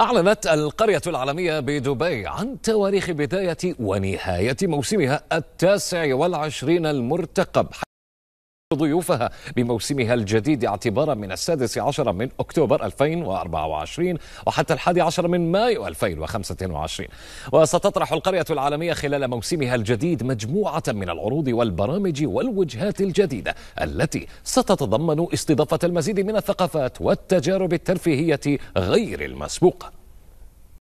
أعلنت القرية العالمية بدبي عن تواريخ بداية ونهاية موسمها التاسع والعشرين المرتقب ضيوفها بموسمها الجديد اعتبارا من السادس عشر من أكتوبر 2024 وحتى الحادي عشر من مايو 2025 وستطرح القرية العالمية خلال موسمها الجديد مجموعة من العروض والبرامج والوجهات الجديدة التي ستتضمن استضافة المزيد من الثقافات والتجارب الترفيهية غير المسبوقة